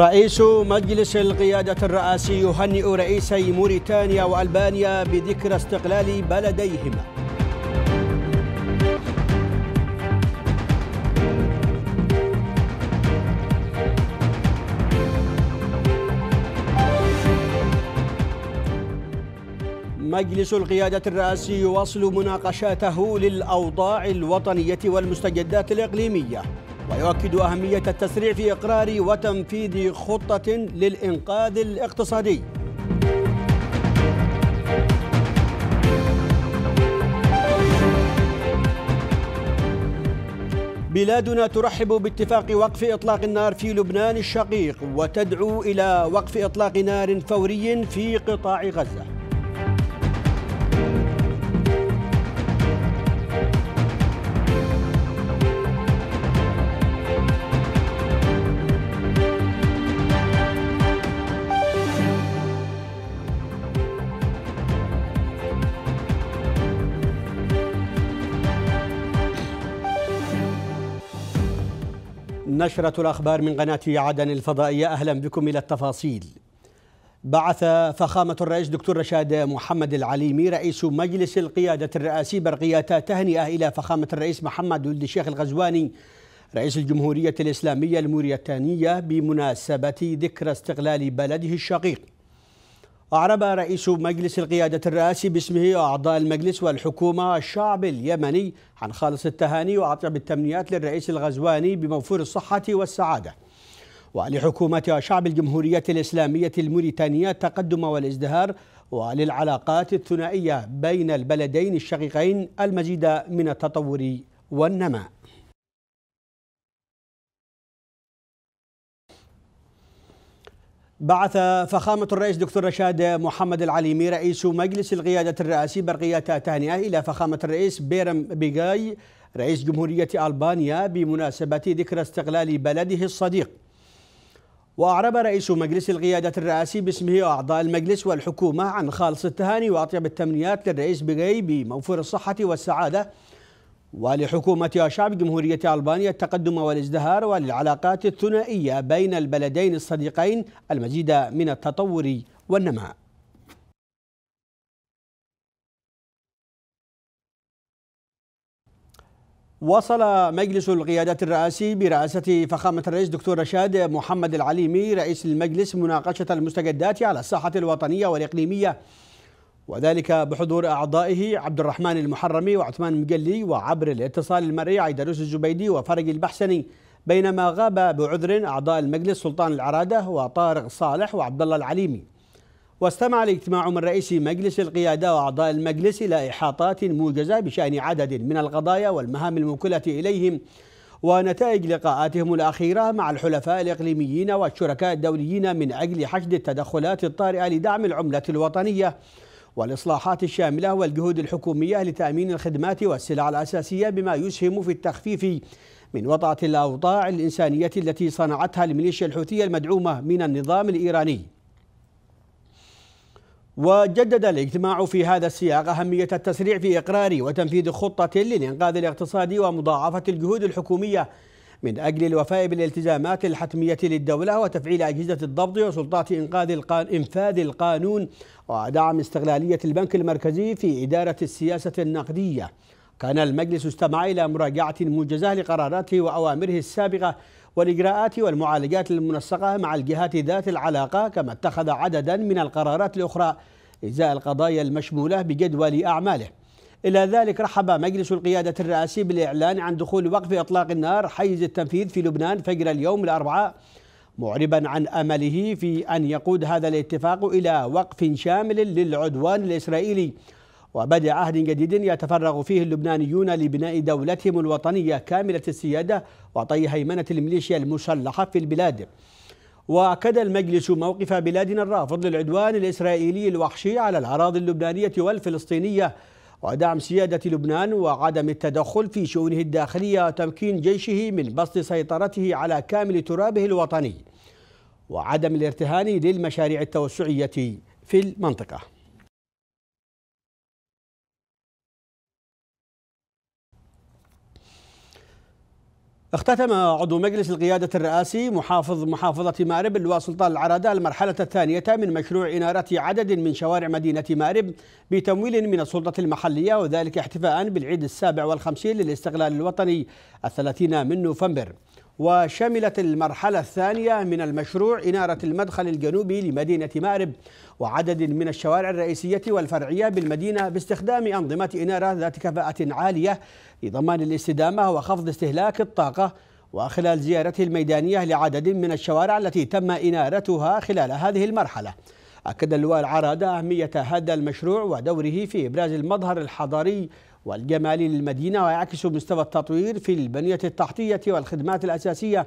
رئيس مجلس القيادة الرئاسي يهنئ رئيسي موريتانيا وألبانيا بذكرى استقلال بلديهما مجلس القيادة الرئاسي يواصل مناقشاته للأوضاع الوطنية والمستجدات الإقليمية ويؤكد أهمية التسريع في إقرار وتنفيذ خطة للإنقاذ الاقتصادي بلادنا ترحب باتفاق وقف إطلاق النار في لبنان الشقيق وتدعو إلى وقف إطلاق نار فوري في قطاع غزة نشرة الأخبار من قناة عدن الفضائية أهلا بكم إلى التفاصيل بعث فخامة الرئيس دكتور رشاد محمد العليمي رئيس مجلس القيادة الرئاسي برقيات تهنئة إلى فخامة الرئيس محمد ولد الشيخ الغزواني رئيس الجمهورية الإسلامية الموريتانية بمناسبة ذكرى استقلال بلده الشقيق أعرب رئيس مجلس القيادة الرئاسي باسمه أعضاء المجلس والحكومة الشعب اليمني عن خالص التهاني وأطيب التمنيات للرئيس الغزواني بموفور الصحة والسعادة ولحكومة وشعب الجمهورية الإسلامية الموريتانية التقدم والازدهار وللعلاقات الثنائية بين البلدين الشقيقين المزيد من التطور والنماء بعث فخامة الرئيس دكتور رشاد محمد العليمي رئيس مجلس القيادة الرئاسي برقية تهنئة إلى فخامة الرئيس بيرم بيغاي رئيس جمهورية ألبانيا بمناسبة ذكرى استقلال بلده الصديق وأعرب رئيس مجلس القيادة الرئاسي باسمه وأعضاء المجلس والحكومة عن خالص التهاني وأطيب التمنيات للرئيس بيغاي بموفور الصحة والسعادة ولحكومة وشعب جمهورية ألبانيا التقدم والازدهار وللعلاقات الثنائية بين البلدين الصديقين المزيد من التطور والنماء وصل مجلس القيادة الرئاسي برئاسة فخامة الرئيس دكتور رشاد محمد العليمي رئيس المجلس مناقشة المستجدات على الساحة الوطنية والإقليمية وذلك بحضور أعضائه عبد الرحمن المحرمي وعثمان مقلي وعبر الاتصال المرئي عيدروس الزبيدي وفرج البحسني بينما غاب بعذر أعضاء المجلس سلطان العرادة وطارق صالح وعبد الله العليمي واستمع الاجتماع من رئيس مجلس القيادة وأعضاء المجلس إلى إحاطات موجزة بشأن عدد من القضايا والمهام الموكلة إليهم ونتائج لقاءاتهم الأخيرة مع الحلفاء الإقليميين والشركاء الدوليين من أجل حشد التدخلات الطارئة لدعم العملة الوطنية والإصلاحات الشاملة والجهود الحكومية لتأمين الخدمات والسلع الأساسية بما يسهم في التخفيف من وضعة الأوضاع الإنسانية التي صنعتها الميليشيا الحوثية المدعومة من النظام الإيراني وجدد الاجتماع في هذا السياق أهمية التسريع في إقرار وتنفيذ خطة للإنقاذ الاقتصادي ومضاعفة الجهود الحكومية من أجل الوفاء بالالتزامات الحتمية للدولة وتفعيل أجهزة الضبط وسلطات إنقاذ القان... إنفاذ القانون ودعم استغلالية البنك المركزي في إدارة السياسة النقدية كان المجلس استمع إلى مراجعة موجزة لقراراته وأوامره السابقة والإجراءات والمعالجات المنسقة مع الجهات ذات العلاقة كما اتخذ عددا من القرارات الأخرى إزاء القضايا المشمولة بجدول أعماله إلى ذلك رحب مجلس القيادة الرئاسي بالإعلان عن دخول وقف إطلاق النار حيز التنفيذ في لبنان فجر اليوم الأربعاء معربا عن أمله في أن يقود هذا الاتفاق إلى وقف شامل للعدوان الإسرائيلي وبدء عهد جديد يتفرغ فيه اللبنانيون لبناء دولتهم الوطنية كاملة السيادة وطي هيمنة الميليشيا المسلحة في البلاد وأكد المجلس موقف بلادنا الرافض للعدوان الإسرائيلي الوحشي على الأراضي اللبنانية والفلسطينية ودعم سيادة لبنان وعدم التدخل في شؤونه الداخلية وتمكين جيشه من بسط سيطرته على كامل ترابه الوطني وعدم الارتهان للمشاريع التوسعية في المنطقة اختتم عضو مجلس القيادة الرئاسي محافظ محافظة مأرب اللواء سلطان العرادة المرحلة الثانية من مشروع إنارة عدد من شوارع مدينة مأرب بتمويل من السلطة المحلية وذلك احتفاء بالعيد السابع والخمسين للاستقلال الوطني الثلاثين من نوفمبر وشملت المرحلة الثانية من المشروع إنارة المدخل الجنوبي لمدينة مأرب وعدد من الشوارع الرئيسية والفرعية بالمدينة باستخدام أنظمة إنارة ذات كفاءة عالية لضمان الاستدامة وخفض استهلاك الطاقة وخلال زيارته الميدانية لعدد من الشوارع التي تم إنارتها خلال هذه المرحلة أكد اللواء العرادة أهمية هذا المشروع ودوره في إبراز المظهر الحضاري والجمال للمدينة ويعكس مستوى التطوير في البنية التحتية والخدمات الأساسية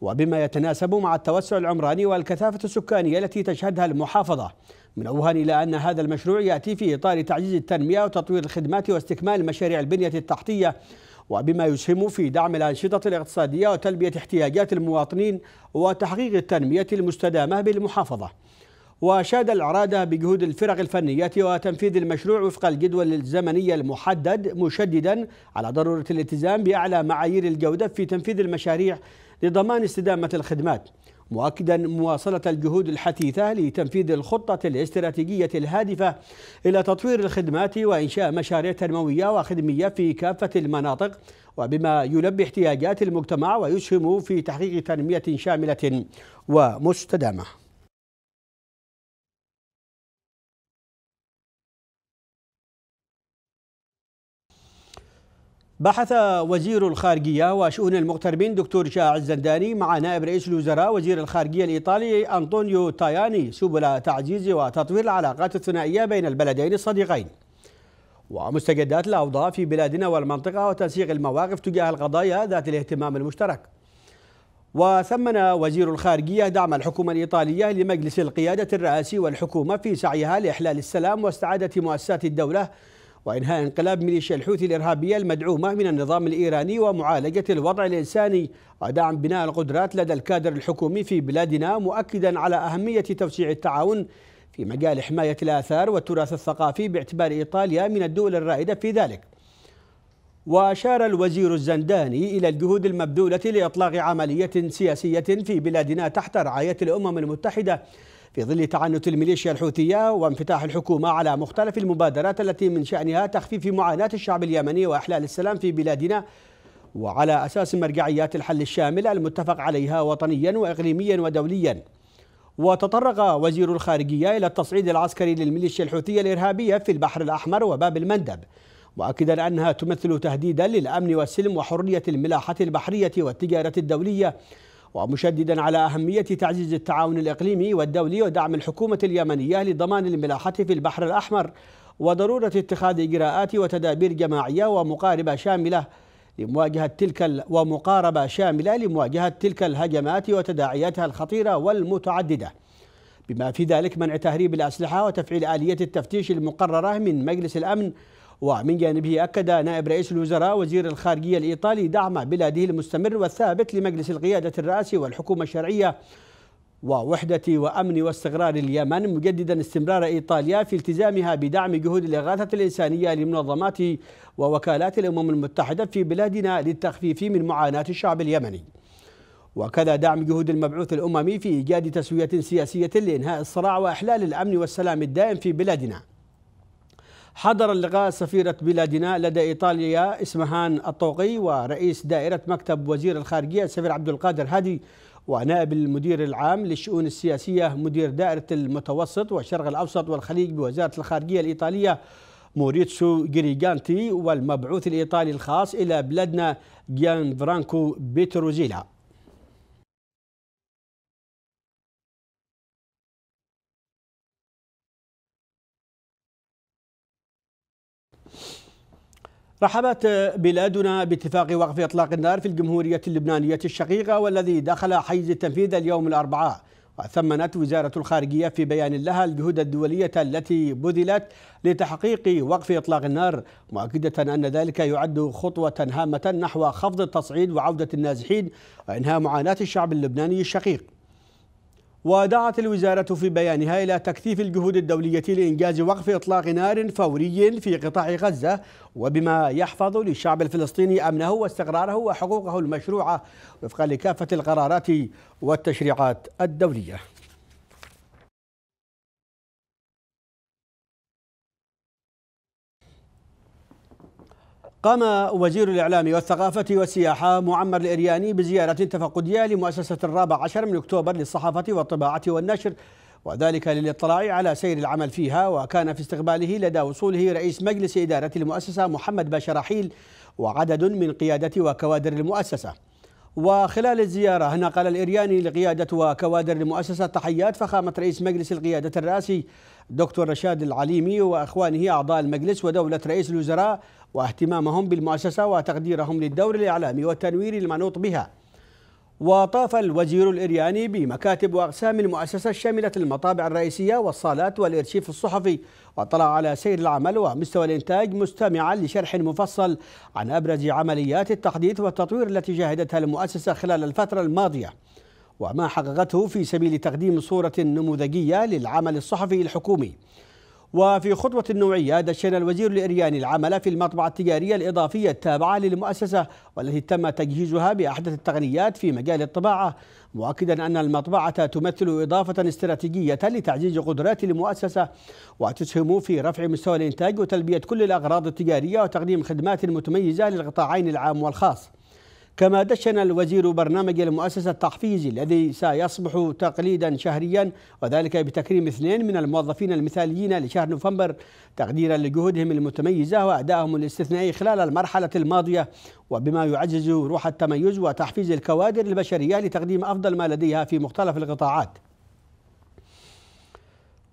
وبما يتناسب مع التوسع العمراني والكثافة السكانية التي تشهدها المحافظة من أوهان إلى أن هذا المشروع يأتي في إطار تعزيز التنمية وتطوير الخدمات واستكمال مشاريع البنية التحتية وبما يسهم في دعم الأنشطة الاقتصادية وتلبية احتياجات المواطنين وتحقيق التنمية المستدامة بالمحافظة وشاد العرادة بجهود الفرق الفنية وتنفيذ المشروع وفق الجدول الزمني المحدد مشددا على ضرورة الالتزام بأعلى معايير الجودة في تنفيذ المشاريع لضمان استدامة الخدمات مؤكدا مواصلة الجهود الحثيثة لتنفيذ الخطة الاستراتيجية الهادفة إلى تطوير الخدمات وإنشاء مشاريع تنموية وخدمية في كافة المناطق وبما يلبي احتياجات المجتمع ويسهم في تحقيق تنمية شاملة ومستدامة بحث وزير الخارجية وشؤون المغتربين دكتور شاه الزنداني مع نائب رئيس الوزراء وزير الخارجية الإيطالي أنطونيو تاياني سبل تعزيز وتطوير العلاقات الثنائية بين البلدين الصديقين ومستجدات الأوضاع في بلادنا والمنطقة وتنسيق المواقف تجاه القضايا ذات الاهتمام المشترك وثمن وزير الخارجية دعم الحكومة الإيطالية لمجلس القيادة الرئاسي والحكومة في سعيها لإحلال السلام واستعادة مؤسسات الدولة وإنهاء انقلاب ميليشيا الحوثي الإرهابية المدعومة من النظام الإيراني ومعالجة الوضع الإنساني ودعم بناء القدرات لدى الكادر الحكومي في بلادنا مؤكدا على أهمية توسيع التعاون في مجال حماية الآثار والتراث الثقافي باعتبار إيطاليا من الدول الرائدة في ذلك وأشار الوزير الزنداني إلى الجهود المبذولة لإطلاق عملية سياسية في بلادنا تحت رعاية الأمم المتحدة في ظل تعنت الميليشيا الحوثية وانفتاح الحكومة على مختلف المبادرات التي من شأنها تخفيف معاناة الشعب اليمني وإحلال السلام في بلادنا وعلى أساس مرجعيات الحل الشامل المتفق عليها وطنيا وإقليميا ودوليا وتطرق وزير الخارجية إلى التصعيد العسكري للميليشيا الحوثية الإرهابية في البحر الأحمر وباب المندب مؤكدا أنها تمثل تهديدا للأمن والسلم وحرية الملاحة البحرية والتجارة الدولية ومشددا على أهمية تعزيز التعاون الإقليمي والدولي ودعم الحكومة اليمنية لضمان الملاحة في البحر الأحمر وضرورة اتخاذ إجراءات وتدابير جماعية ومقاربة شاملة لمواجهة تلك ومقاربة شاملة لمواجهة تلك الهجمات وتداعياتها الخطيرة والمتعددة بما في ذلك منع تهريب الأسلحة وتفعيل آلية التفتيش المقررة من مجلس الأمن ومن جانبه أكد نائب رئيس الوزراء وزير الخارجية الإيطالي دعم بلاده المستمر والثابت لمجلس القيادة الرئاسي والحكومة الشرعية ووحدة وأمن واستقرار اليمن مجددا استمرار إيطاليا في التزامها بدعم جهود الإغاثة الإنسانية لمنظمات ووكالات الأمم المتحدة في بلادنا للتخفيف من معاناة الشعب اليمني وكذا دعم جهود المبعوث الأممي في إيجاد تسوية سياسية لإنهاء الصراع وإحلال الأمن والسلام الدائم في بلادنا حضر اللقاء سفيرة بلادنا لدى إيطاليا اسمهان الطوقي ورئيس دائرة مكتب وزير الخارجية السفير عبد القادر هادي ونائب المدير العام للشؤون السياسية مدير دائرة المتوسط والشرق الأوسط والخليج بوزارة الخارجية الإيطالية موريتسو جريجانتي والمبعوث الإيطالي الخاص إلى بلادنا جيان فرانكو بيتروزيلا رحبت بلادنا باتفاق وقف اطلاق النار في الجمهوريه اللبنانيه الشقيقه والذي دخل حيز التنفيذ اليوم الاربعاء وثمنت وزاره الخارجيه في بيان لها الجهود الدوليه التي بذلت لتحقيق وقف اطلاق النار مؤكده ان ذلك يعد خطوه هامه نحو خفض التصعيد وعوده النازحين وانهاء معاناه الشعب اللبناني الشقيق ودعت الوزارة في بيانها إلى تكثيف الجهود الدولية لإنجاز وقف إطلاق نار فوري في قطاع غزة وبما يحفظ للشعب الفلسطيني أمنه واستقراره وحقوقه المشروعة وفقا لكافة القرارات والتشريعات الدولية قام وزير الإعلام والثقافة والسياحة معمر الإرياني بزيارة تفقدية لمؤسسة الرابع عشر من أكتوبر للصحافة والطباعة والنشر وذلك للاطلاع على سير العمل فيها وكان في استقباله لدى وصوله رئيس مجلس إدارة المؤسسة محمد باشا رحيل وعدد من قيادة وكوادر المؤسسة وخلال الزيارة نقل الإرياني لقيادة وكوادر المؤسسة تحيات فخامة رئيس مجلس القيادة الرئاسي دكتور رشاد العليمي وأخوانه أعضاء المجلس ودولة رئيس الوزراء واهتمامهم بالمؤسسة وتقديرهم للدور الإعلامي والتنوير المنوط بها وطاف الوزير الإرياني بمكاتب وأقسام المؤسسة الشاملة المطابع الرئيسية والصالات والإرشيف الصحفي واطلع على سير العمل ومستوى الإنتاج مستمعا لشرح مفصل عن أبرز عمليات التحديث والتطوير التي جاهدتها المؤسسة خلال الفترة الماضية وما حققته في سبيل تقديم صورة نموذجية للعمل الصحفي الحكومي وفي خطوة نوعية دشن الوزير الإرياني العمل في المطبعة التجارية الإضافية التابعة للمؤسسة والتي تم تجهيزها بأحدث التقنيات في مجال الطباعة مؤكدا أن المطبعة تمثل إضافة استراتيجية لتعزيز قدرات المؤسسة وتسهم في رفع مستوى الإنتاج وتلبية كل الأغراض التجارية وتقديم خدمات متميزة للقطاعين العام والخاص كما دشن الوزير برنامج المؤسسة التحفيزي الذي سيصبح تقليدا شهريا وذلك بتكريم اثنين من الموظفين المثاليين لشهر نوفمبر تقديرا لجهودهم المتميزة وأدائهم الاستثنائي خلال المرحلة الماضية وبما يعزز روح التميز وتحفيز الكوادر البشرية لتقديم أفضل ما لديها في مختلف القطاعات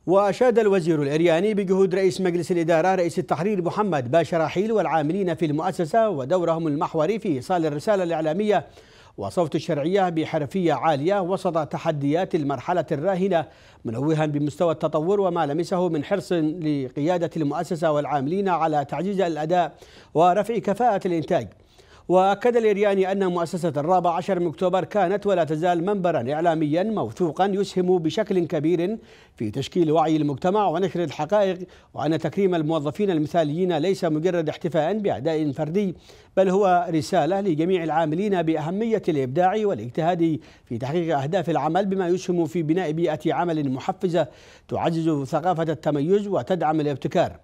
وأشاد الوزير الإرياني بجهود رئيس مجلس الإدارة رئيس التحرير محمد باشا رحيل والعاملين في المؤسسة ودورهم المحوري في إيصال الرسالة الإعلامية وصوت الشرعية بحرفية عالية وسط تحديات المرحلة الراهنة منوها بمستوى التطور وما لمسه من حرص لقيادة المؤسسة والعاملين على تعزيز الأداء ورفع كفاءة الإنتاج وأكد الإرياني أن مؤسسة الرابع عشر من أكتوبر كانت ولا تزال منبرا إعلاميا موثوقا يسهم بشكل كبير في تشكيل وعي المجتمع ونشر الحقائق وأن تكريم الموظفين المثاليين ليس مجرد احتفاء بأداء فردي بل هو رسالة لجميع العاملين بأهمية الإبداع والاجتهاد في تحقيق أهداف العمل بما يسهم في بناء بيئة عمل محفزة تعزز ثقافة التميز وتدعم الابتكار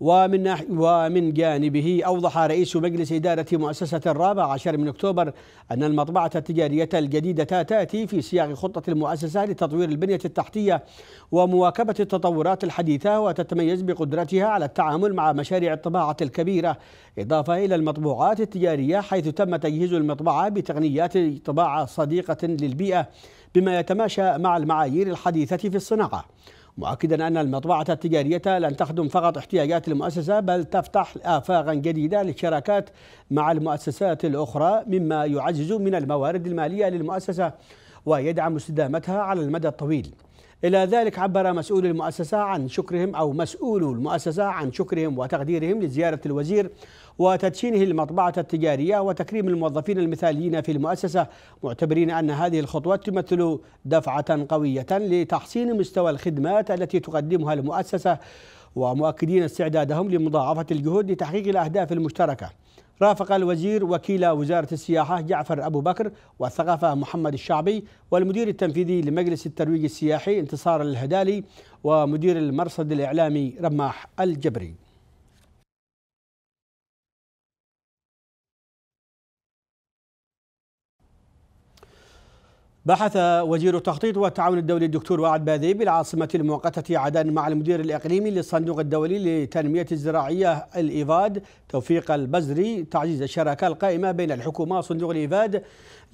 ومن ناح ومن جانبه أوضح رئيس مجلس إدارة مؤسسة الرابع عشر من أكتوبر أن المطبعة التجارية الجديدة تأتي في سياق خطة المؤسسة لتطوير البنية التحتية ومواكبة التطورات الحديثة وتتميز بقدرتها على التعامل مع مشاريع الطباعة الكبيرة إضافة إلى المطبوعات التجارية حيث تم تجهيز المطبعة بتقنيات طباعة صديقة للبيئة بما يتماشى مع المعايير الحديثة في الصناعة مؤكدا أن المطبعة التجارية لن تخدم فقط احتياجات المؤسسة بل تفتح آفاقا جديدة للشراكات مع المؤسسات الأخرى مما يعزز من الموارد المالية للمؤسسة ويدعم استدامتها على المدى الطويل إلى ذلك عبر مسؤول المؤسسة عن شكرهم أو مسؤولو المؤسسة عن شكرهم وتقديرهم لزيارة الوزير وتدشينه المطبعة التجارية وتكريم الموظفين المثاليين في المؤسسة معتبرين أن هذه الخطوة تمثل دفعة قوية لتحسين مستوى الخدمات التي تقدمها المؤسسة ومؤكدين استعدادهم لمضاعفة الجهود لتحقيق الأهداف المشتركة رافق الوزير وكيل وزارة السياحة جعفر أبو بكر والثقافة محمد الشعبي والمدير التنفيذي لمجلس الترويج السياحي انتصار الهدالي ومدير المرصد الإعلامي رماح الجبري بحث وزير التخطيط والتعاون الدولي الدكتور وعد باذي بالعاصمة المؤقتة عدن مع المدير الإقليمي للصندوق الدولي لتنمية الزراعية الإيفاد توفيق البزري تعزيز الشراكة القائمة بين الحكومة وصندوق الإيفاد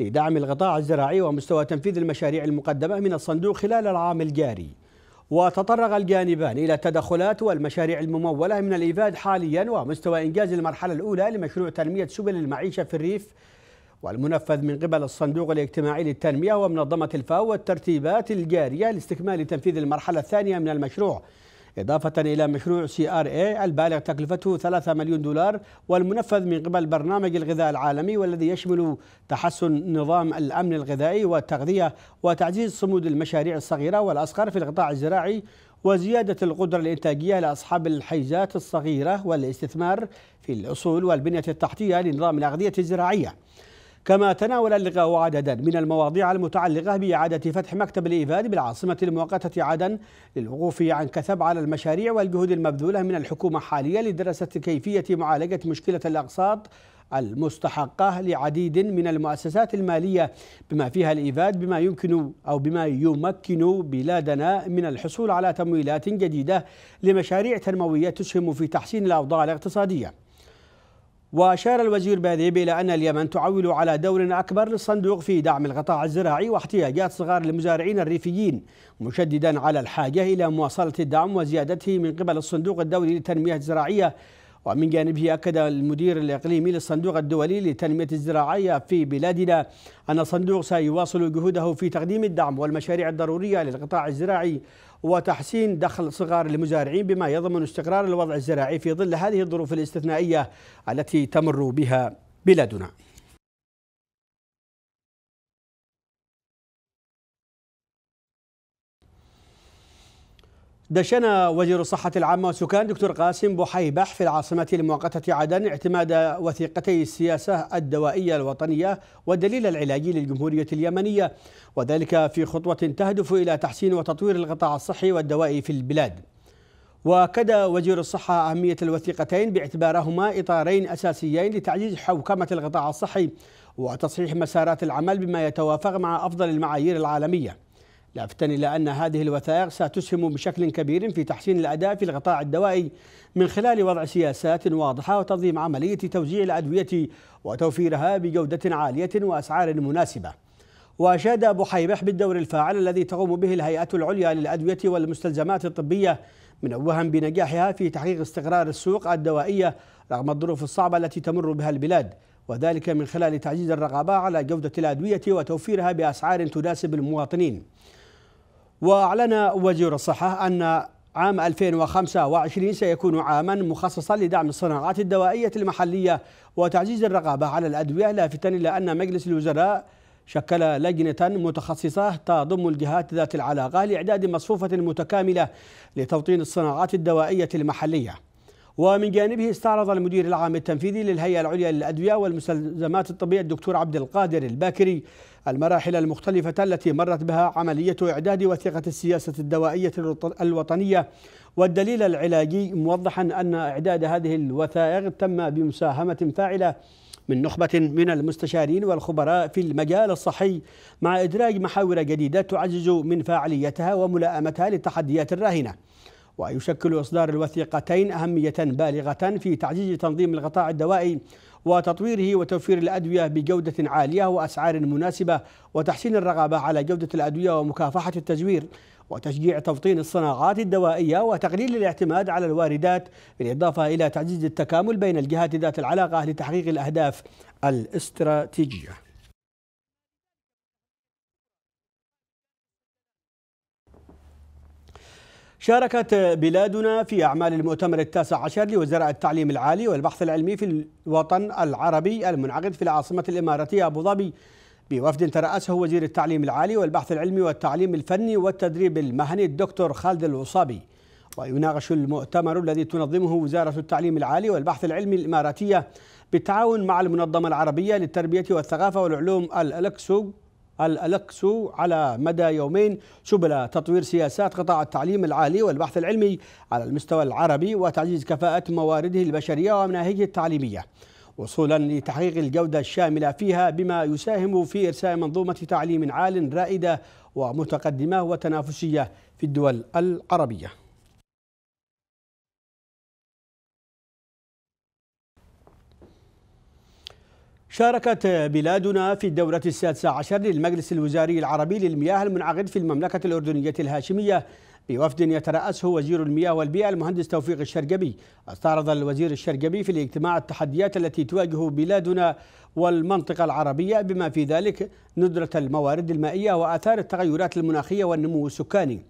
لدعم القطاع الزراعي ومستوى تنفيذ المشاريع المقدمة من الصندوق خلال العام الجاري وتطرق الجانبان إلى التدخلات والمشاريع الممولة من الإيفاد حاليا ومستوى إنجاز المرحلة الأولى لمشروع تنمية سبل المعيشة في الريف والمنفذ من قبل الصندوق الاجتماعي للتنمية ومنظمة الفاو والترتيبات الجارية لاستكمال تنفيذ المرحلة الثانية من المشروع إضافة إلى مشروع سي آر اي البالغ تكلفته 3 مليون دولار والمنفذ من قبل برنامج الغذاء العالمي والذي يشمل تحسن نظام الأمن الغذائي والتغذية وتعزيز صمود المشاريع الصغيرة والأصغر في القطاع الزراعي وزيادة القدرة الإنتاجية لأصحاب الحيزات الصغيرة والاستثمار في الأصول والبنية التحتية لنظام الأغذية الزراعية كما تناول اللقاء عددا من المواضيع المتعلقة بإعادة فتح مكتب الإيفاد بالعاصمة المؤقتة عدن للوقوف عن كثب على المشاريع والجهود المبذولة من الحكومة حاليا لدراسة كيفية معالجة مشكلة الأقساط المستحقة لعديد من المؤسسات المالية بما فيها الإيفاد بما يمكن أو بما يمكن بلادنا من الحصول على تمويلات جديدة لمشاريع تنموية تسهم في تحسين الأوضاع الاقتصادية وأشار الوزير باديب إلى أن اليمن تعول على دور أكبر للصندوق في دعم القطاع الزراعي واحتياجات صغار المزارعين الريفيين مشددا على الحاجة إلى مواصلة الدعم وزيادته من قبل الصندوق الدولي للتنمية الزراعية ومن جانبه أكد المدير الإقليمي للصندوق الدولي للتنمية الزراعية في بلادنا أن الصندوق سيواصل جهوده في تقديم الدعم والمشاريع الضرورية للقطاع الزراعي وتحسين دخل صغار المزارعين بما يضمن استقرار الوضع الزراعي في ظل هذه الظروف الاستثنائية التي تمر بها بلادنا دشن وزير الصحة العامة والسكان دكتور قاسم بحيبح في العاصمة المؤقتة عدن اعتماد وثيقتي السياسة الدوائية الوطنية والدليل العلاجي للجمهورية اليمنية وذلك في خطوة تهدف إلى تحسين وتطوير القطاع الصحي والدوائي في البلاد واكد وزير الصحه اهميه الوثيقتين باعتبارهما اطارين اساسيين لتعزيز حوكمه القطاع الصحي وتصحيح مسارات العمل بما يتوافق مع افضل المعايير العالميه لافتا الى ان هذه الوثائق ستسهم بشكل كبير في تحسين الاداء في القطاع الدوائي من خلال وضع سياسات واضحه وتنظيم عمليه توزيع الادويه وتوفيرها بجوده عاليه واسعار مناسبه. واشاد ابو حيبح بالدور الفاعل الذي تقوم به الهيئه العليا للادويه والمستلزمات الطبيه منوها بنجاحها في تحقيق استقرار السوق الدوائيه رغم الظروف الصعبه التي تمر بها البلاد. وذلك من خلال تعزيز الرقابه على جوده الادويه وتوفيرها باسعار تناسب المواطنين. وأعلن وزير الصحة أن عام 2025 سيكون عاما مخصصا لدعم الصناعات الدوائية المحلية وتعزيز الرقابة على الأدوية لافتا إلى أن مجلس الوزراء شكل لجنة متخصصة تضم الجهات ذات العلاقة لإعداد مصفوفة متكاملة لتوطين الصناعات الدوائية المحلية ومن جانبه استعرض المدير العام التنفيذي للهيئة العليا للأدوية والمستلزمات الطبية الدكتور عبد القادر الباكري المراحل المختلفة التي مرت بها عملية إعداد وثيقة السياسة الدوائية الوطنية والدليل العلاجي موضحا أن إعداد هذه الوثائق تم بمساهمة فاعلة من نخبة من المستشارين والخبراء في المجال الصحي مع إدراج محاور جديدة تعزز من فاعليتها وملائمتها للتحديات الراهنة ويشكل إصدار الوثيقتين أهمية بالغة في تعزيز تنظيم القطاع الدوائي وتطويره وتوفير الأدوية بجودة عالية وأسعار مناسبة وتحسين الرقابة على جودة الأدوية ومكافحة التزوير وتشجيع تفطين الصناعات الدوائية وتقليل الاعتماد على الواردات بالإضافة إلى تعزيز التكامل بين الجهات ذات العلاقة لتحقيق الأهداف الاستراتيجية شاركت بلادنا في أعمال المؤتمر التاسع عشر لوزراء التعليم العالي والبحث العلمي في الوطن العربي المنعقد في العاصمة الإماراتية أبو ظبي بوفد ترأسه وزير التعليم العالي والبحث العلمي والتعليم الفني والتدريب المهني الدكتور خالد الوصابي ويناقش المؤتمر الذي تنظمه وزارة التعليم العالي والبحث العلمي الإماراتية بالتعاون مع المنظمة العربية للتربية والثقافة والعلوم الألكسوك الألكسو على مدى يومين سبل تطوير سياسات قطاع التعليم العالي والبحث العلمي على المستوى العربي وتعزيز كفاءة موارده البشرية ومناهجه التعليمية وصولا لتحقيق الجودة الشاملة فيها بما يساهم في إرساء منظومة تعليم عال رائدة ومتقدمة وتنافسية في الدول العربية شاركت بلادنا في الدورة السادسة عشر للمجلس الوزاري العربي للمياه المنعقد في المملكة الأردنية الهاشمية بوفد يترأسه وزير المياه والبيئة المهندس توفيق الشرقبي استعرض الوزير الشرقبي في الاجتماع التحديات التي تواجه بلادنا والمنطقة العربية بما في ذلك ندرة الموارد المائية وآثار التغيرات المناخية والنمو السكاني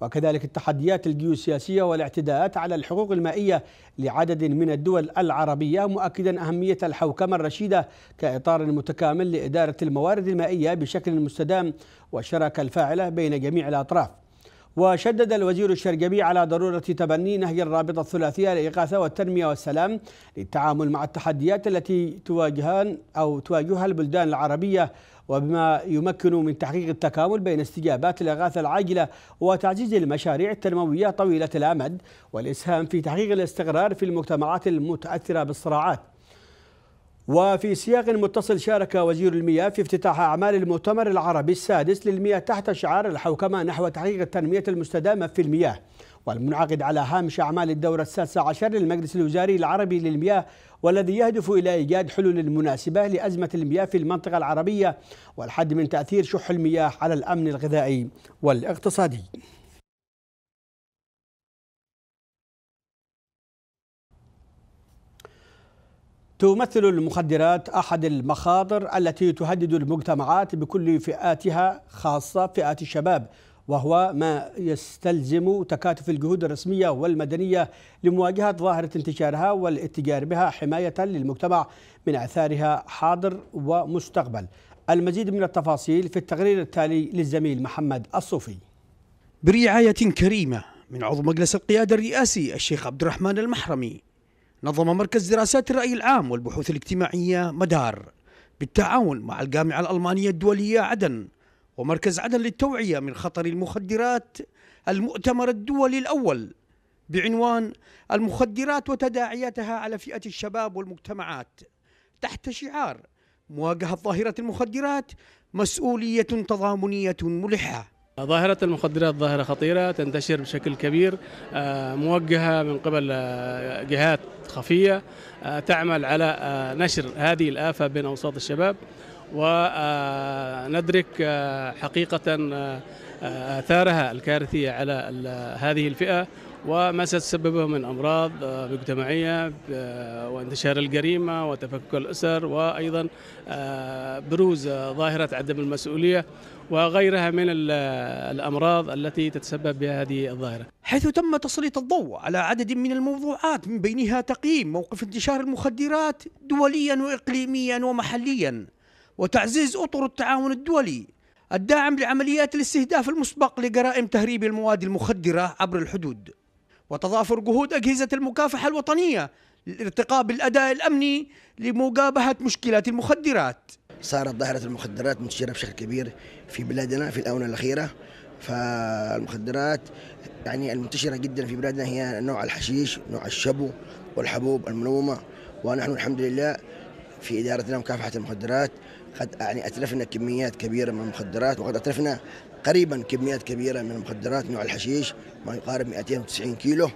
وكذلك التحديات الجيوسياسية والاعتداءات على الحقوق المائية لعدد من الدول العربية مؤكدا أهمية الحوكمة الرشيدة كإطار متكامل لإدارة الموارد المائية بشكل مستدام والشراكة الفاعلة بين جميع الأطراف وشدد الوزير الشرقبي على ضرورة تبني نهج الرابطة الثلاثية للإغاثة والتنمية والسلام للتعامل مع التحديات التي تواجهان أو تواجهها البلدان العربية وبما يمكن من تحقيق التكامل بين استجابات الإغاثة العاجلة وتعزيز المشاريع التنموية طويلة الأمد والإسهام في تحقيق الاستقرار في المجتمعات المتأثرة بالصراعات وفي سياق متصل شارك وزير المياه في افتتاح أعمال المؤتمر العربي السادس للمياه تحت شعار الحوكمة نحو تحقيق التنمية المستدامة في المياه والمنعقد على هامش أعمال الدورة السادسة عشر للمجلس الوزاري العربي للمياه والذي يهدف إلى إيجاد حلول مناسبة لأزمة المياه في المنطقة العربية والحد من تأثير شح المياه على الأمن الغذائي والاقتصادي تمثل المخدرات أحد المخاطر التي تهدد المجتمعات بكل فئاتها خاصة فئات الشباب وهو ما يستلزم تكاتف الجهود الرسمية والمدنية لمواجهة ظاهرة انتشارها والاتجار بها حماية للمجتمع من أثارها حاضر ومستقبل المزيد من التفاصيل في التقرير التالي للزميل محمد الصوفي برعاية كريمة من عضو مجلس القيادة الرئاسي الشيخ عبد الرحمن المحرمي نظم مركز دراسات الرأي العام والبحوث الاجتماعية مدار بالتعاون مع الجامعة الألمانية الدولية عدن ومركز عدن للتوعية من خطر المخدرات المؤتمر الدولي الأول بعنوان المخدرات وتداعياتها على فئة الشباب والمجتمعات تحت شعار مواجهة ظاهرة المخدرات مسؤولية تضامنية ملحة ظاهرة المخدرات ظاهرة خطيرة تنتشر بشكل كبير آه، موجهة من قبل آه، جهات خفية آه، تعمل على نشر هذه الآفة بين أوساط الشباب وندرك آه، حقيقة آه، آه، آثارها الكارثية على هذه الفئة وما ستسببه من أمراض مجتمعية وانتشار الجريمة وتفكك الأسر وأيضا بروز ظاهرة عدم المسؤولية وغيرها من الأمراض التي تتسبب بها هذه الظاهرة حيث تم تسليط الضوء على عدد من الموضوعات من بينها تقييم موقف انتشار المخدرات دوليا وإقليميا ومحليا وتعزيز اطر التعاون الدولي الداعم لعمليات الاستهداف المسبق لجرائم تهريب المواد المخدره عبر الحدود وتضافر جهود اجهزه المكافحه الوطنيه للارتقاء بالاداء الامني لمجابهه مشكلات المخدرات. صارت ظاهره المخدرات منتشره بشكل كبير في بلادنا في الاونه الاخيره فالمخدرات يعني المنتشره جدا في بلادنا هي نوع الحشيش، نوع الشبو والحبوب المنومة ونحن الحمد لله في إدارتنا مكافحة المخدرات قد يعني أتلفنا كميات كبيرة من المخدرات وقد أتلفنا قريبا كميات كبيرة من المخدرات نوع الحشيش ما يقارب 290 كيلو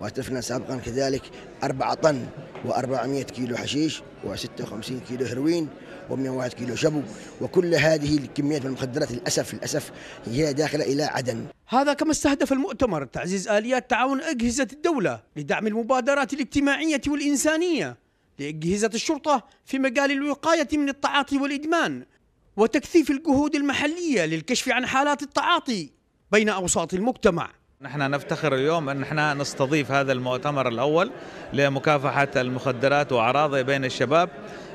وأتلفنا سابقا كذلك 4 طن و400 كيلو حشيش و56 كيلو هيروين و101 كيلو شبو وكل هذه الكميات من المخدرات للأسف للأسف هي داخلة إلى عدن هذا كما استهدف المؤتمر تعزيز آليات تعاون أجهزة الدولة لدعم المبادرات الاجتماعية والإنسانية لأجهزة الشرطة في مجال الوقاية من التعاطي والإدمان وتكثيف الجهود المحلية للكشف عن حالات التعاطي بين أوساط المجتمع نحن نفتخر اليوم أن نحن نستضيف هذا المؤتمر الأول لمكافحة المخدرات وأعراضها بين الشباب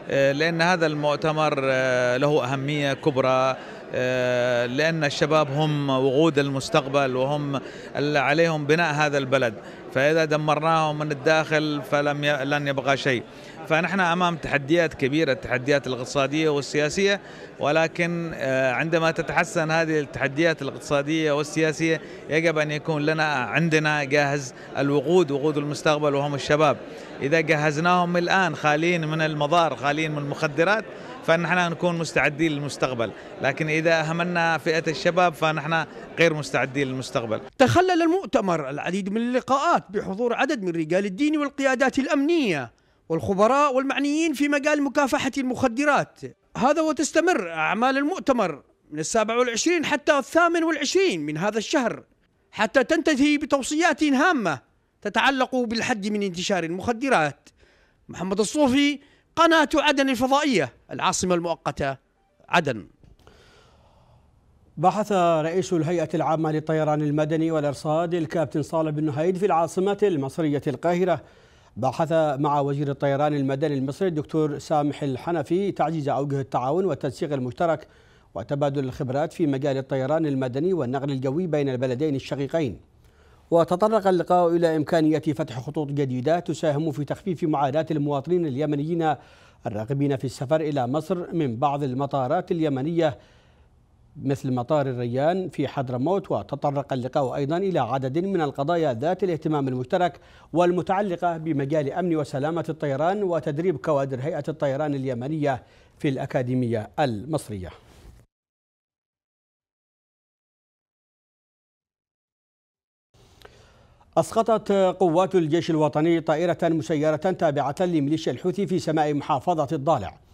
آه، لأن هذا المؤتمر آه، له أهمية كبرى آه، لأن الشباب هم وقود المستقبل وهم عليهم بناء هذا البلد فإذا دمرناهم من الداخل فلن يبقى شيء فنحن امام تحديات كبيره التحديات الاقتصاديه والسياسيه ولكن آه، عندما تتحسن هذه التحديات الاقتصاديه والسياسيه يجب ان يكون لنا عندنا جاهز الوقود وقود المستقبل وهم الشباب اذا جهزناهم الان خالين من المضار خالين من المخدرات فنحن نكون مستعدين للمستقبل لكن إذا أهملنا فئة الشباب فنحن غير مستعدين للمستقبل تخلل المؤتمر العديد من اللقاءات بحضور عدد من رجال الدين والقيادات الأمنية والخبراء والمعنيين في مجال مكافحة المخدرات هذا وتستمر أعمال المؤتمر من السابع والعشرين حتى الثامن والعشرين من هذا الشهر حتى تنتهي بتوصيات هامة تتعلق بالحد من انتشار المخدرات محمد الصوفي قناة عدن الفضائية العاصمة المؤقتة عدن بحث رئيس الهيئة العامة للطيران المدني والإرصاد الكابتن صالح بن نهيد في العاصمة المصرية القاهرة بحث مع وزير الطيران المدني المصري الدكتور سامح الحنفي تعزيز أوجه التعاون والتنسيق المشترك وتبادل الخبرات في مجال الطيران المدني والنقل الجوي بين البلدين الشقيقين وتطرق اللقاء إلى إمكانية فتح خطوط جديدة تساهم في تخفيف معاناة المواطنين اليمنيين الراغبين في السفر إلى مصر من بعض المطارات اليمنية مثل مطار الريان في حضرموت وتطرق اللقاء أيضا إلى عدد من القضايا ذات الاهتمام المشترك والمتعلقة بمجال أمن وسلامة الطيران وتدريب كوادر هيئة الطيران اليمنية في الأكاديمية المصرية أسقطت قوات الجيش الوطني طائرة مسيرة تابعة لميليشيا الحوثي في سماء محافظة الضالع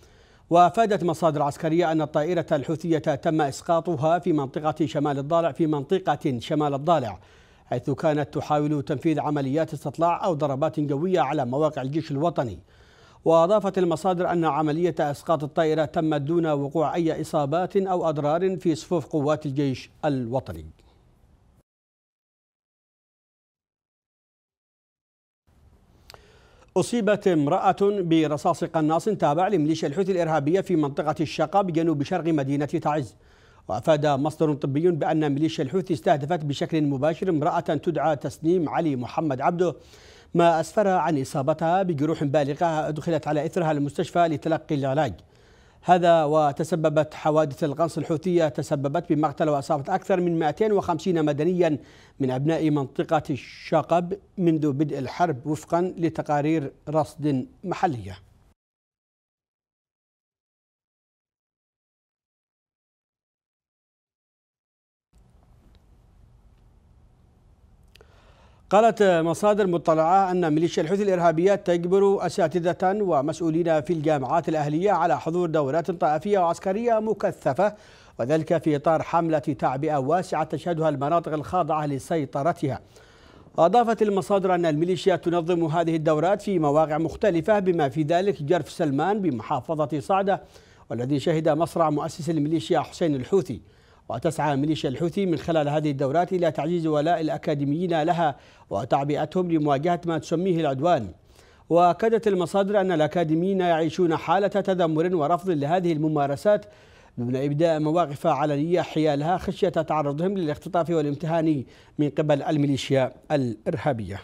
وافادت مصادر عسكريه ان الطائره الحوثيه تم اسقاطها في منطقه شمال الضالع في منطقه شمال الضالع حيث كانت تحاول تنفيذ عمليات استطلاع او ضربات جويه على مواقع الجيش الوطني واضافت المصادر ان عمليه اسقاط الطائره تمت دون وقوع اي اصابات او اضرار في صفوف قوات الجيش الوطني أصيبت امرأة برصاص قناص تابع لميليشيا الحوثي الإرهابية في منطقة الشقة بجنوب شرق مدينة تعز وأفاد مصدر طبي بأن ميليشيا الحوثي استهدفت بشكل مباشر امرأة تدعى تسنيم علي محمد عبده ما أسفر عن إصابتها بجروح بالغة أدخلت على إثرها المستشفى لتلقي العلاج هذا وتسببت حوادث الغنص الحوثية تسببت بمقتل وأصابت أكثر من 250 مدنيا من أبناء منطقة الشقب منذ بدء الحرب وفقا لتقارير رصد محلية قالت مصادر مطلعة أن ميليشيا الحوثي الإرهابية تجبر أساتذة ومسؤولين في الجامعات الأهلية على حضور دورات طائفية وعسكرية مكثفة وذلك في إطار حملة تعبئة واسعة تشهدها المناطق الخاضعة لسيطرتها أضافت المصادر أن الميليشيا تنظم هذه الدورات في مواقع مختلفة بما في ذلك جرف سلمان بمحافظة صعدة والذي شهد مصرع مؤسس الميليشيا حسين الحوثي وتسعى ميليشيا الحوثي من خلال هذه الدورات إلى تعزيز ولاء الأكاديميين لها وتعبئتهم لمواجهة ما تسميه العدوان وأكدت المصادر أن الأكاديميين يعيشون حالة تذمر ورفض لهذه الممارسات من إبداء مواقف علنية حيالها خشية تعرضهم للاختطاف والامتهان من قبل الميليشيا الإرهابية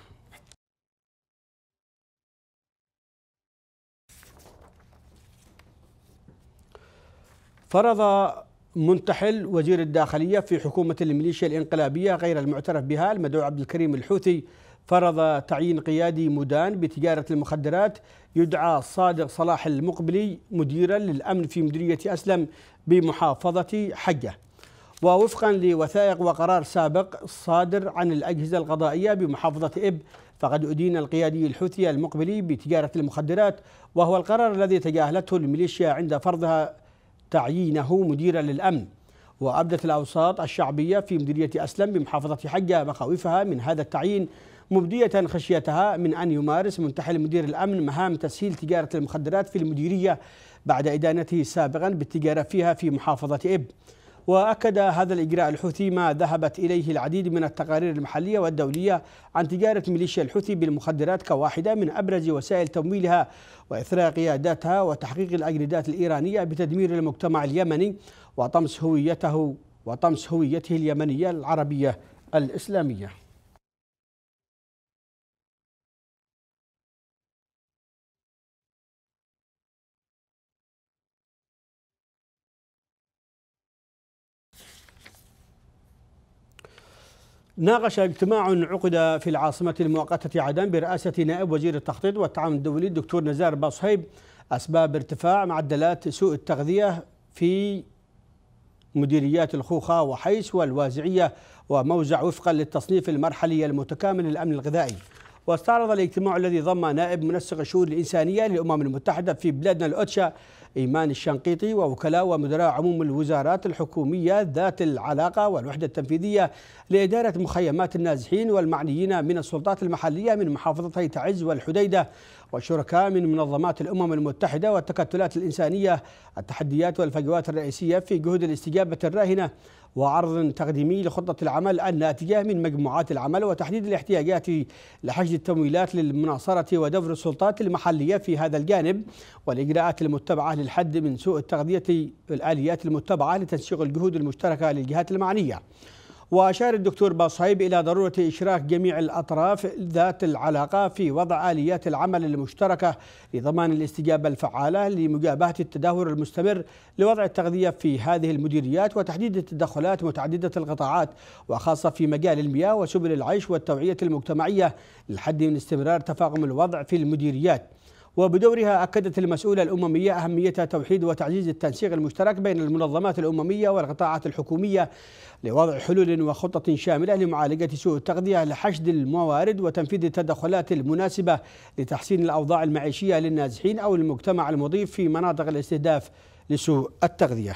فرض منتحل وزير الداخلية في حكومة الميليشيا الانقلابية غير المعترف بها المدعو عبد الكريم الحوثي فرض تعيين قيادي مدان بتجارة المخدرات يدعى صادق صلاح المقبلي مديرا للأمن في مديرية أسلم بمحافظة حجة ووفقا لوثائق وقرار سابق صادر عن الأجهزة القضائية بمحافظة إب فقد أدين القيادي الحوثي المقبلي بتجارة المخدرات وهو القرار الذي تجاهلته الميليشيا عند فرضها تعيينه مديرا للأمن وأبدت الأوساط الشعبية في مديرية أسلم بمحافظة حجة مخاوفها من هذا التعيين مبدية خشيتها من أن يمارس منتحل مدير الأمن مهام تسهيل تجارة المخدرات في المديرية بعد إدانته سابقا بالتجارة فيها في محافظة إب وأكد هذا الإجراء الحوثي ما ذهبت إليه العديد من التقارير المحلية والدولية عن تجارة ميليشيا الحوثي بالمخدرات كواحدة من أبرز وسائل تمويلها وإثراء قياداتها وتحقيق الأجندات الإيرانية بتدمير المجتمع اليمني وطمس هويته وطمس هويته اليمنية العربية الإسلامية ناقش اجتماع عقد في العاصمة المؤقتة عدن برئاسة نائب وزير التخطيط والتعاون الدولي الدكتور نزار باصحيب أسباب ارتفاع معدلات سوء التغذية في مديريات الخوخة وحيس والوازعية وموزع وفقا للتصنيف المرحلي المتكامل للأمن الغذائي واستعرض الاجتماع الذي ضم نائب منسق الشؤون الإنسانية للأمم المتحدة في بلادنا الأوتشا إيمان الشنقيطي ووكلاء ومدراء عموم الوزارات الحكومية ذات العلاقة والوحدة التنفيذية لإدارة مخيمات النازحين والمعنيين من السلطات المحلية من محافظتي تعز والحديدة وشركاء من منظمات الأمم المتحدة والتكتلات الإنسانية التحديات والفجوات الرئيسية في جهود الاستجابة الراهنة وعرض تقديمي لخطة العمل الناتجة من مجموعات العمل وتحديد الاحتياجات لحشد التمويلات للمناصرة ودور السلطات المحلية في هذا الجانب والإجراءات المتبعة للحد من سوء التغذية الآليات المتبعة لتنسيق الجهود المشتركة للجهات المعنية وأشار الدكتور باصهيب إلى ضرورة إشراك جميع الأطراف ذات العلاقة في وضع آليات العمل المشتركة لضمان الاستجابة الفعالة لمجابهة التدهور المستمر لوضع التغذية في هذه المديريات وتحديد التدخلات متعددة القطاعات وخاصة في مجال المياه وسبل العيش والتوعية المجتمعية للحد من استمرار تفاقم الوضع في المديريات وبدورها أكدت المسؤولة الأممية أهمية توحيد وتعزيز التنسيق المشترك بين المنظمات الأممية والقطاعات الحكومية لوضع حلول وخطط شاملة لمعالجة سوء التغذية لحشد الموارد وتنفيذ التدخلات المناسبة لتحسين الأوضاع المعيشية للنازحين أو المجتمع المضيف في مناطق الاستهداف لسوء التغذية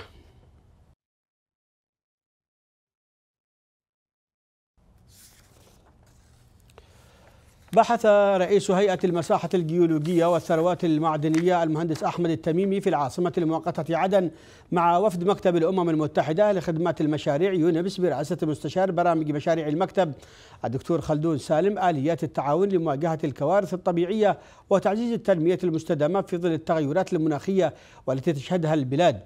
بحث رئيس هيئة المساحة الجيولوجية والثروات المعدنية المهندس أحمد التميمي في العاصمة المؤقتة عدن مع وفد مكتب الأمم المتحدة لخدمات المشاريع يونبس برئاسة مستشار برامج مشاريع المكتب الدكتور خلدون سالم آليات التعاون لمواجهة الكوارث الطبيعية وتعزيز التنمية المستدامة في ظل التغيرات المناخية والتي تشهدها البلاد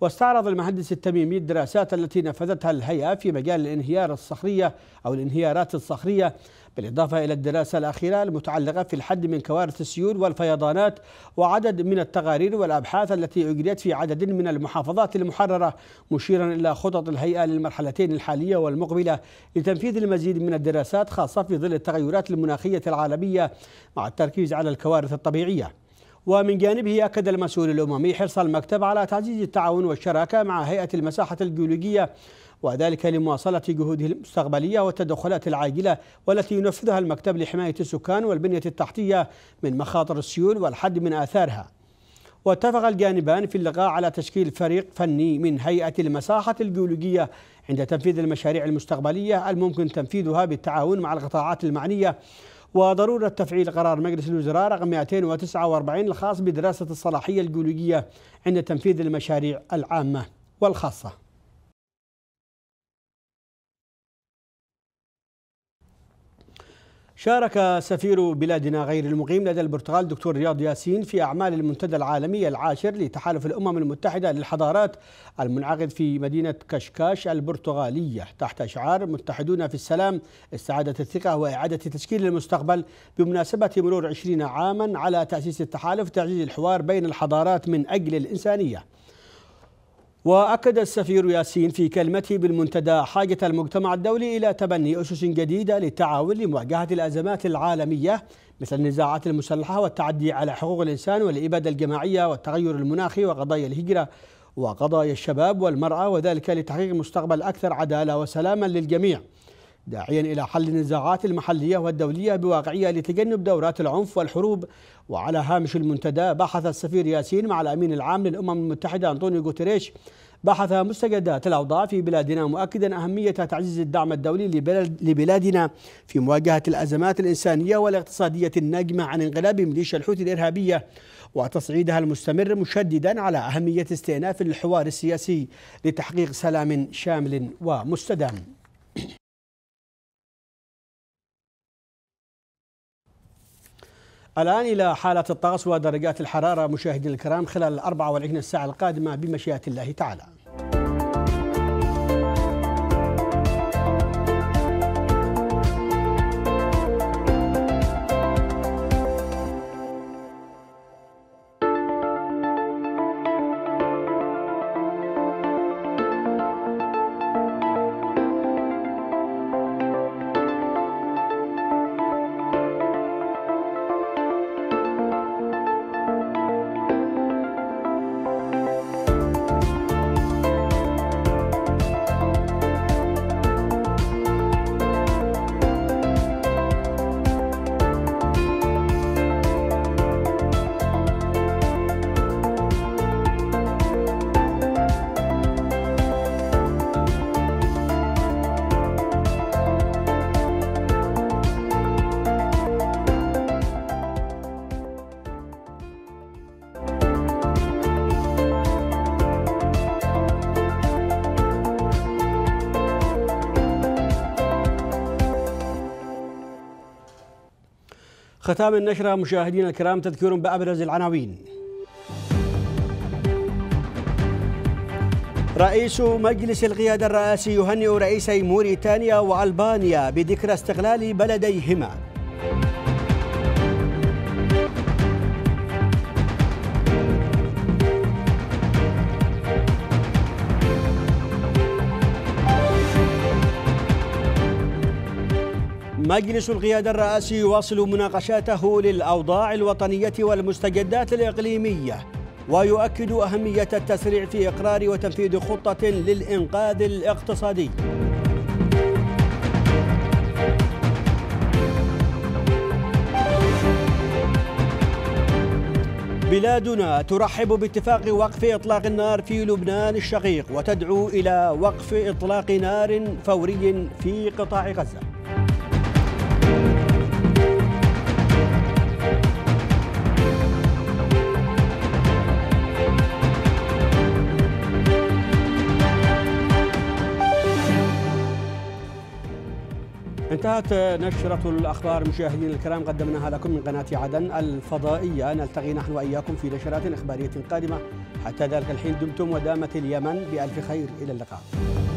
واستعرض المهندس التميمي الدراسات التي نفذتها الهيئة في مجال الانهيار الصخرية أو الانهيارات الصخرية بالإضافة إلى الدراسة الأخيرة المتعلقة في الحد من كوارث السيول والفيضانات وعدد من التقارير والأبحاث التي أجريت في عدد من المحافظات المحررة مشيرا إلى خطط الهيئة للمرحلتين الحالية والمقبلة لتنفيذ المزيد من الدراسات خاصة في ظل التغيرات المناخية العالمية مع التركيز على الكوارث الطبيعية ومن جانبه أكد المسؤول الأممي حرص المكتب على تعزيز التعاون والشراكة مع هيئة المساحة الجيولوجية وذلك لمواصلة جهوده المستقبلية والتدخلات العاجلة والتي ينفذها المكتب لحماية السكان والبنية التحتية من مخاطر السيول والحد من آثارها واتفق الجانبان في اللقاء على تشكيل فريق فني من هيئة المساحة الجيولوجية عند تنفيذ المشاريع المستقبلية الممكن تنفيذها بالتعاون مع القطاعات المعنية وضرورة تفعيل قرار مجلس الوزراء رقم 249 الخاص بدراسة الصلاحية الجيولوجية عند تنفيذ المشاريع العامة والخاصة شارك سفير بلادنا غير المقيم لدى البرتغال دكتور رياض ياسين في أعمال المنتدى العالمي العاشر لتحالف الأمم المتحدة للحضارات المنعقد في مدينة كشكاش البرتغالية تحت شعار متحدون في السلام استعادة الثقة وإعادة تشكيل المستقبل بمناسبة مرور 20 عاما على تأسيس التحالف تعزيز الحوار بين الحضارات من أجل الإنسانية وأكد السفير ياسين في كلمته بالمنتدى حاجة المجتمع الدولي إلى تبني أسس جديدة للتعاون لمواجهة الأزمات العالمية مثل النزاعات المسلحة والتعدي على حقوق الإنسان والإبادة الجماعية والتغير المناخي وقضايا الهجرة وقضايا الشباب والمرأة وذلك لتحقيق مستقبل أكثر عدالة وسلاما للجميع داعيا إلى حل النزاعات المحلية والدولية بواقعية لتجنب دورات العنف والحروب وعلى هامش المنتدى بحث السفير ياسين مع الأمين العام للأمم المتحدة أنطونيو غوتيريش بحث مستجدات الأوضاع في بلادنا مؤكدا أهمية تعزيز الدعم الدولي لبلد لبلادنا في مواجهة الأزمات الإنسانية والاقتصادية الناجمة عن انقلاب ميليشيا الحوثي الإرهابية وتصعيدها المستمر مشددا على أهمية استئناف الحوار السياسي لتحقيق سلام شامل ومستدام الآن إلى حالة الطقس ودرجات الحرارة مشاهدي الكرام خلال 24 ساعة القادمة بمشيئة الله تعالى ختام النشرة مشاهدينا الكرام تذكير بأبرز العناوين رئيس مجلس القيادة الرئاسي يهنئ رئيسي موريتانيا وألبانيا بذكرى استقلال بلديهما مجلس القيادة الرئاسي يواصل مناقشاته للأوضاع الوطنية والمستجدات الإقليمية ويؤكد أهمية التسريع في إقرار وتنفيذ خطة للإنقاذ الاقتصادي بلادنا ترحب باتفاق وقف إطلاق النار في لبنان الشقيق وتدعو إلى وقف إطلاق نار فوري في قطاع غزة انتهت نشرة الأخبار مشاهدينا الكرام قدمناها لكم من قناة عدن الفضائية نلتقي نحن وإياكم في نشرات إخبارية قادمة حتى ذلك الحين دمتم ودامت اليمن بألف خير إلى اللقاء